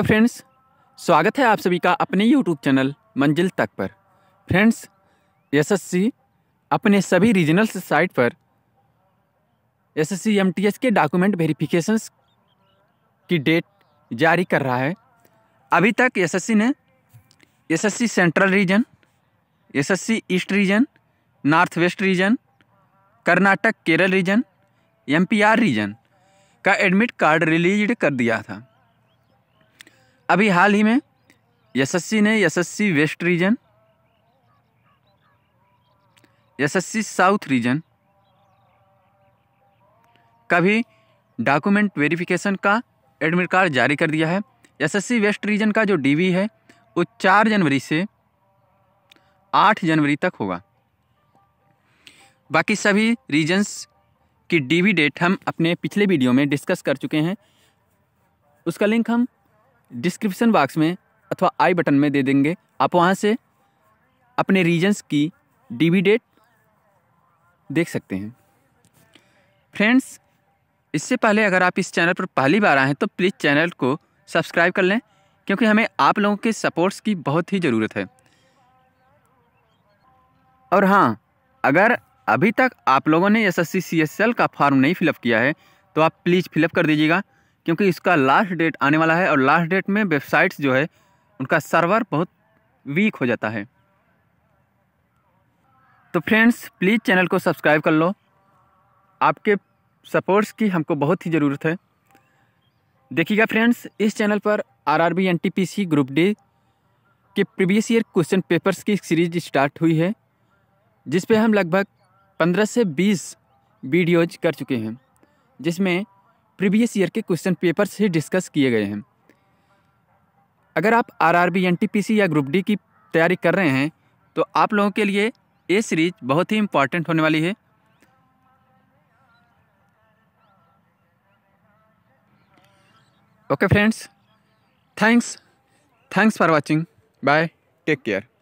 नमस्कार फ्रेंड्स स्वागत है आप सभी का अपने यूट्यूब चैनल मंजिल तक पर फ्रेंड्स एसएससी अपने सभी रीजनल साइट पर एसएससी एमटीएस के डॉक्यूमेंट वेरिफिकेशन की डेट जारी कर रहा है अभी तक एसएससी ने SSC central region SSC east region north west region Karnataka Kerala region MPR region का एडमिट कार्ड रिलीज कर दिया था अभी हाल ही में यशस्वी ने यशस्वी वेस्ट रीजन यशस्वी साउथ रीजन का भी डॉक्यूमेंट वेरिफिकेशन का एडमिट कार्ड जारी कर दिया है यशस्वी वेस्ट रीजन का जो डीवी है वो चार जनवरी से आठ जनवरी तक होगा बाकी सभी रीजन्स की डीवी डेट हम अपने पिछले वीडियो में डिस्कस कर चुके हैं उसका लिंक हम डिस्क्रिप्सन बॉक्स में अथवा आई बटन में दे देंगे आप वहाँ से अपने रीजन्स की डीवी डेट देख सकते हैं फ्रेंड्स इससे पहले अगर आप इस चैनल पर पहली बार आए हैं तो प्लीज़ चैनल को सब्सक्राइब कर लें क्योंकि हमें आप लोगों के सपोर्ट्स की बहुत ही ज़रूरत है और हाँ अगर अभी तक आप लोगों ने एस एस का फॉर्म नहीं फिलअप किया है तो आप प्लीज़ फिलअप कर दीजिएगा क्योंकि इसका लास्ट डेट आने वाला है और लास्ट डेट में वेबसाइट्स जो है उनका सर्वर बहुत वीक हो जाता है तो फ्रेंड्स प्लीज़ चैनल को सब्सक्राइब कर लो आपके सपोर्ट्स की हमको बहुत ही ज़रूरत है देखिएगा फ्रेंड्स इस चैनल पर R R B N T P C group D के प्रीवियस ईयर क्वेश्चन पेपर्स की सीरीज स्टार्ट हुई है जिसपे हम लगभग 15 से 20 वीडियोज कर चुके हैं जिसमें प्रीवियस ईयर के क्वेश्चन पेपर से डिस्कस किए गए हैं अगर आप R R B N T P C या ग्रुप डी की तैयारी कर रहे हैं तो आप लोगों के लिए ये सीरीज बहुत ही इम्पॉर्टेंट होने वाली है okay friends thanks thanks for watching bye take care